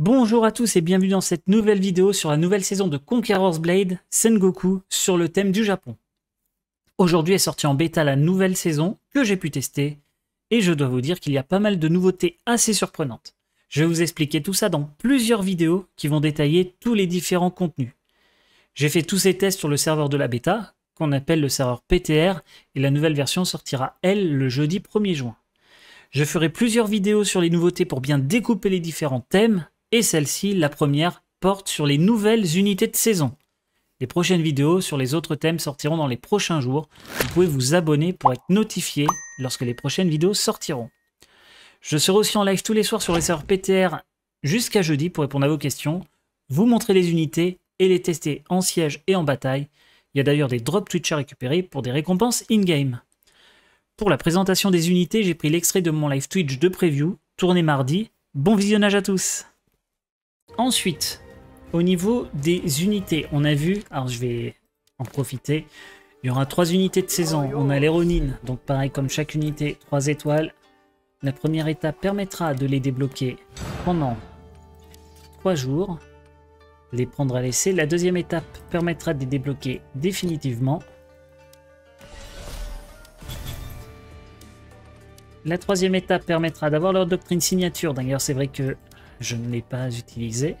Bonjour à tous et bienvenue dans cette nouvelle vidéo sur la nouvelle saison de Conqueror's Blade Sengoku sur le thème du Japon. Aujourd'hui est sortie en bêta la nouvelle saison que j'ai pu tester et je dois vous dire qu'il y a pas mal de nouveautés assez surprenantes. Je vais vous expliquer tout ça dans plusieurs vidéos qui vont détailler tous les différents contenus. J'ai fait tous ces tests sur le serveur de la bêta, qu'on appelle le serveur PTR, et la nouvelle version sortira, elle, le jeudi 1er juin. Je ferai plusieurs vidéos sur les nouveautés pour bien découper les différents thèmes, et celle-ci, la première, porte sur les nouvelles unités de saison. Les prochaines vidéos sur les autres thèmes sortiront dans les prochains jours. Vous pouvez vous abonner pour être notifié lorsque les prochaines vidéos sortiront. Je serai aussi en live tous les soirs sur les serveurs PTR jusqu'à jeudi pour répondre à vos questions, vous montrer les unités et les tester en siège et en bataille. Il y a d'ailleurs des drops Twitch à récupérer pour des récompenses in-game. Pour la présentation des unités, j'ai pris l'extrait de mon live Twitch de preview, tourné mardi. Bon visionnage à tous Ensuite, au niveau des unités, on a vu, alors je vais en profiter, il y aura trois unités de saison. On a l'héronine, donc pareil comme chaque unité, trois étoiles. La première étape permettra de les débloquer pendant trois jours, les prendre à l'essai. La deuxième étape permettra de les débloquer définitivement. La troisième étape permettra d'avoir leur doctrine signature. D'ailleurs, c'est vrai que je ne l'ai pas utilisé.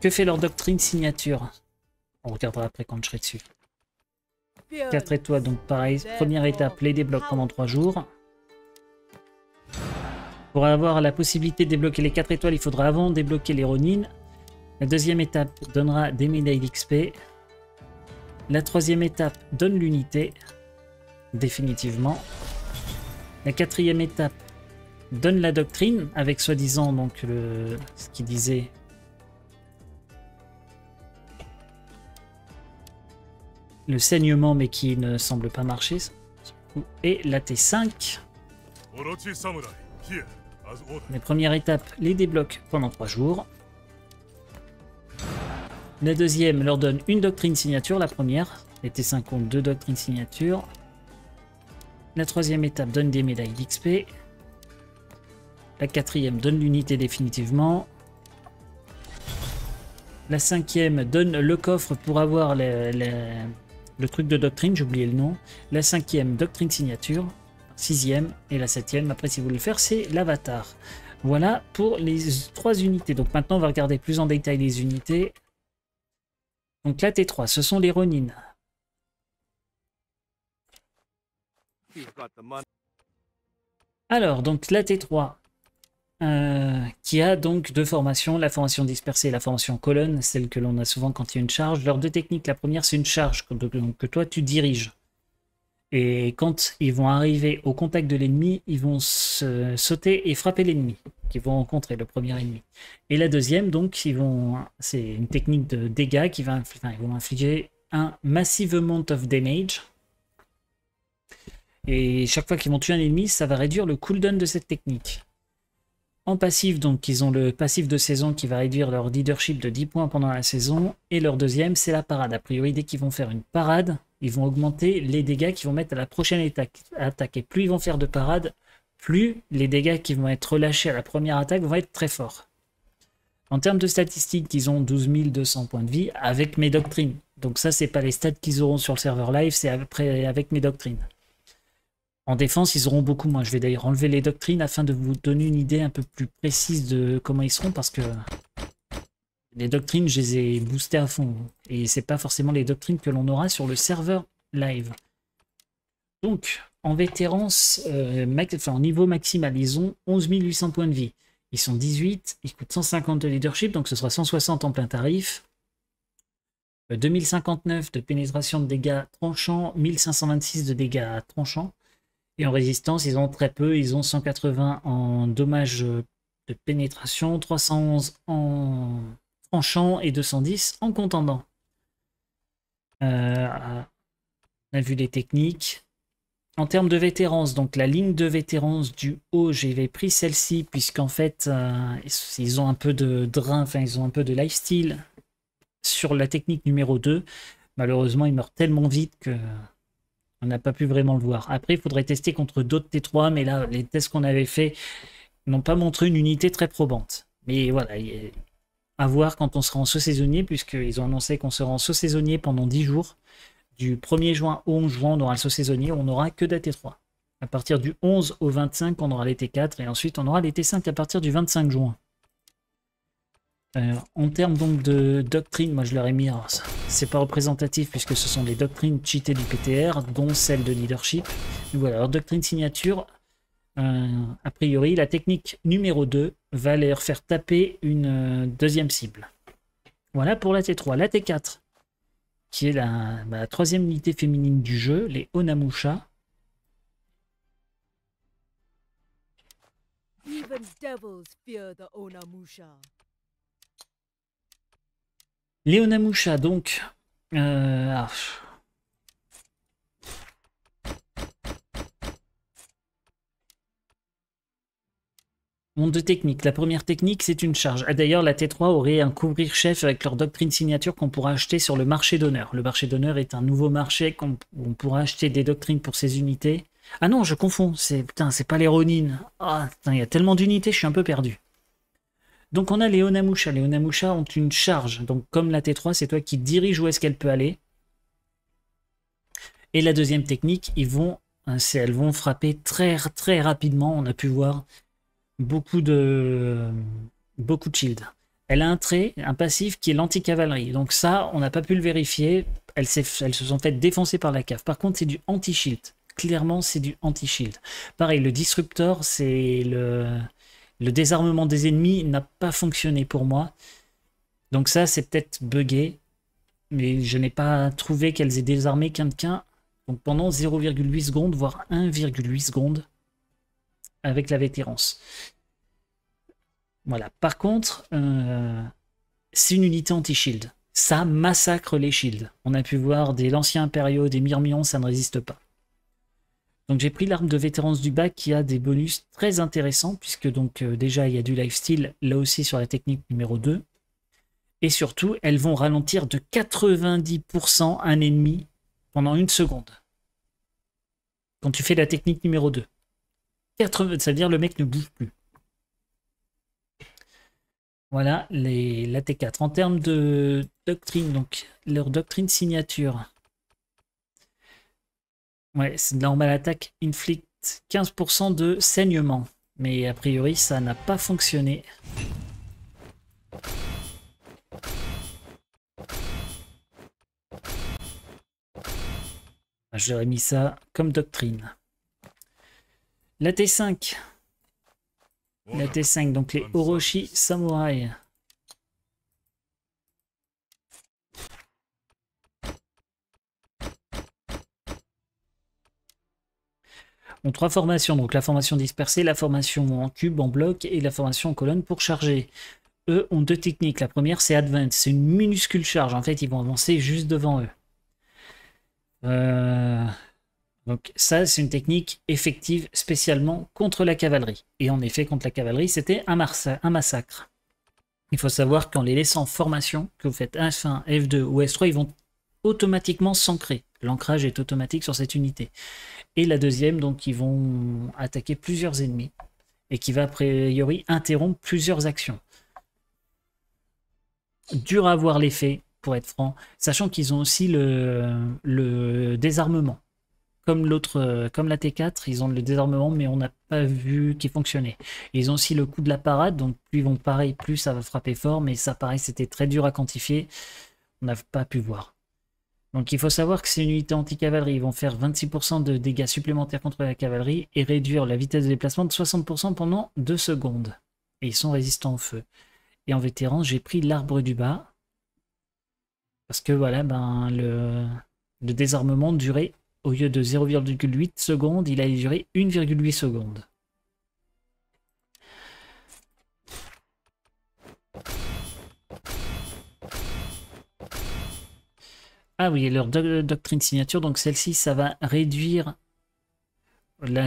Que fait leur doctrine signature On regardera après quand je serai dessus. 4 étoiles, donc pareil, première étape, les débloque pendant 3 jours. Pour avoir la possibilité de débloquer les 4 étoiles, il faudra avant débloquer les Ronin. La deuxième étape donnera des médailles d'XP. La troisième étape donne l'unité, définitivement. La quatrième étape donne la doctrine avec soi-disant donc le ce qu'il disait le saignement mais qui ne semble pas marcher et la T5 les premières étapes les débloque pendant 3 jours la deuxième leur donne une doctrine signature la première les T5 ont deux doctrines signature la troisième étape donne des médailles d'XP la quatrième donne l'unité définitivement. La cinquième donne le coffre pour avoir le truc de doctrine, j'ai oublié le nom. La cinquième, doctrine signature. Sixième et la septième, après si vous voulez le faire, c'est l'avatar. Voilà pour les trois unités. Donc maintenant, on va regarder plus en détail les unités. Donc la T3, ce sont les Ronin. Alors, donc la T3, euh, qui a donc deux formations, la formation dispersée et la formation colonne, celle que l'on a souvent quand il y a une charge. Leurs deux techniques, la première c'est une charge que, toi tu diriges. Et quand ils vont arriver au contact de l'ennemi, ils vont sauter et frapper l'ennemi qu'ils vont rencontrer, le premier ennemi. Et la deuxième, donc, vont, c'est une technique de dégâts qui va, ils vont infliger un massive amount of damage. Et chaque fois qu'ils vont tuer un ennemi, ça va réduire le cooldown de cette technique. En passif, donc, ils ont le passif de saison qui va réduire leur leadership de 10 points pendant la saison. Et leur deuxième, c'est la parade. A priori, dès qu'ils vont faire une parade, ils vont augmenter les dégâts qu'ils vont mettre à la prochaine attaque. Et plus ils vont faire de parade, plus les dégâts qui vont être relâchés à la première attaque vont être très forts. En termes de statistiques, ils ont 12 200 points de vie avec mes doctrines. Donc ça, c'est pas les stats qu'ils auront sur le serveur live, c'est après avec mes doctrines. En défense, ils auront beaucoup moins. Je vais d'ailleurs enlever les doctrines afin de vous donner une idée un peu plus précise de comment ils seront parce que les doctrines, je les ai boostées à fond. Et c'est pas forcément les doctrines que l'on aura sur le serveur live. Donc, en vétérance, euh, en niveau maximal, ils ont 11 800 points de vie. Ils sont 18, ils coûtent 150 de leadership, donc ce sera 160 en plein tarif. 2059 euh, de pénétration de dégâts tranchants, 1526 de dégâts tranchants. Et en résistance, ils ont très peu. Ils ont 180 en dommages euh, de pénétration, 311 en tranchant et 210 en contendant. Euh, on a vu les techniques. En termes de vétérance, donc la ligne de vétérance du haut, j'avais pris celle-ci, puisqu'en fait, euh, ils ont un peu de drain, enfin, ils ont un peu de lifestyle sur la technique numéro 2. Malheureusement, ils meurent tellement vite que on n'a pas pu vraiment le voir. Après, il faudrait tester contre d'autres T3, mais là, les tests qu'on avait faits n'ont pas montré une unité très probante. Mais voilà, à voir quand on sera en saut saisonnier, puisqu'ils ont annoncé qu'on sera en saut saisonnier pendant 10 jours. Du 1er juin au 11 juin, on aura le saut saisonnier, on n'aura que des T3. À partir du 11 au 25, on aura les T4, et ensuite on aura les T5 à partir du 25 juin. Euh, en termes donc de doctrine, moi je leur ai mis, c'est pas représentatif puisque ce sont des doctrines cheatées du PTR, dont celle de leadership. voilà, doctrine signature, euh, a priori, la technique numéro 2 va leur faire taper une euh, deuxième cible. Voilà pour la T3. La T4, qui est bah, la, troisième unité féminine du jeu, les Onamusha. Onamusha. Léonamoucha Moucha, donc. Euh, deux Monde technique. La première technique, c'est une charge. Ah, D'ailleurs, la T3 aurait un couvrir-chef avec leur doctrine signature qu'on pourra acheter sur le marché d'honneur. Le marché d'honneur est un nouveau marché qu'on on pourra acheter des doctrines pour ces unités. Ah non, je confonds. C'est pas les Ah, il y a tellement d'unités, je suis un peu perdu. Donc on a les Onamusha. Les Onamusha ont une charge. Donc comme la T3, c'est toi qui dirige où est-ce qu'elle peut aller. Et la deuxième technique, ils vont, hein, elles vont frapper très très rapidement. On a pu voir beaucoup de beaucoup de shield. Elle a un trait, un passif qui est l'anti-cavalerie. Donc ça, on n'a pas pu le vérifier. Elles, elles se sont faites défoncer par la cave. Par contre, c'est du anti-shield. Clairement, c'est du anti-shield. Pareil, le disruptor, c'est le le désarmement des ennemis n'a pas fonctionné pour moi. Donc ça, c'est peut-être buggé. Mais je n'ai pas trouvé qu'elles aient désarmé quelqu'un. Donc pendant 0,8 secondes, voire 1,8 secondes avec la vétérance. Voilà. Par contre, euh, c'est une unité anti-shield. Ça massacre les shields. On a pu voir des l'ancien impériaux, des Myrmions, ça ne résiste pas. Donc j'ai pris l'arme de vétérance du bac qui a des bonus très intéressants puisque donc euh, déjà il y a du lifestyle là aussi sur la technique numéro 2. Et surtout, elles vont ralentir de 90% un ennemi pendant une seconde. Quand tu fais la technique numéro 2. 80, ça veut dire le mec ne bouge plus. Voilà les, la T4. En termes de doctrine, donc leur doctrine signature. Ouais, c'est normal attaque inflict 15% de saignement. Mais a priori, ça n'a pas fonctionné. Ah, J'aurais mis ça comme doctrine. La T5. La T5, donc les Orochi Samurai. ont trois formations, donc la formation dispersée, la formation en cube, en bloc et la formation en colonne pour charger. Eux ont deux techniques. La première, c'est Advance, c'est une minuscule charge. En fait, ils vont avancer juste devant eux. Euh, donc ça, c'est une technique effective spécialement contre la cavalerie. Et en effet, contre la cavalerie, c'était un, un, massacre. Il faut savoir qu'en les laissant en formation, que vous faites F1, F2 ou S3, ils vont automatiquement s'ancrer. L'ancrage est automatique sur cette unité et la deuxième, donc, qui vont attaquer plusieurs ennemis et qui va a priori interrompre plusieurs actions. Dur à voir l'effet, pour être franc, sachant qu'ils ont aussi le, désarmement. Comme l'autre, comme la T4, ils ont le désarmement, mais on n'a pas vu qu'il fonctionnait. Ils ont aussi le coup de la parade, donc plus ils vont pareil, plus ça va frapper fort, mais ça pareil, c'était très dur à quantifier. On n'a pas pu voir. Donc il faut savoir que ces unités anti-cavalerie. vont faire 26% de dégâts supplémentaires contre la cavalerie et réduire la vitesse de déplacement de 60% pendant 2 secondes. Et ils sont résistants au feu. Et en vétéran, j'ai pris l'arbre du bas. Parce que voilà, ben le, le désarmement durait, au lieu de 0,8 secondes, il allait durer 1,8 secondes. Ah oui, leur euh, doctrine signature, donc celle-ci, ça va réduire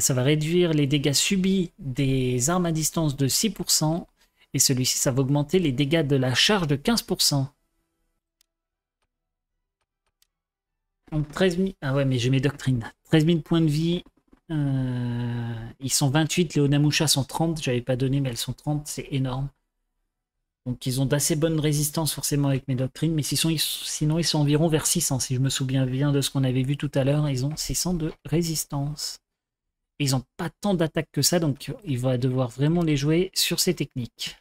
ça va réduire les dégâts subis des armes à distance de 6%, et celui-ci, ça va augmenter les dégâts de la charge de 15%. Donc 13 000... Ah ouais, mais j'ai mes doctrines. 13 000 points de vie. Euh, ils sont 28, les Onamusha sont 30. J'avais pas donné, mais elles sont 30. C'est énorme. Donc ils ont d'assez bonnes résistances forcément avec mes doctrines, mais sinon ils sont environ vers 600, si je me souviens bien de ce qu'on avait vu tout à l'heure, ils ont 600 de résistance. Ils n'ont pas tant d'attaques que ça, donc il va devoir vraiment les jouer sur ces techniques.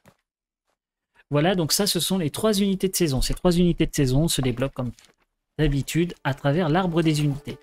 Voilà, donc ça, ce sont les trois unités de saison. Ces trois unités de saison se débloquent comme d'habitude à travers l'arbre des unités.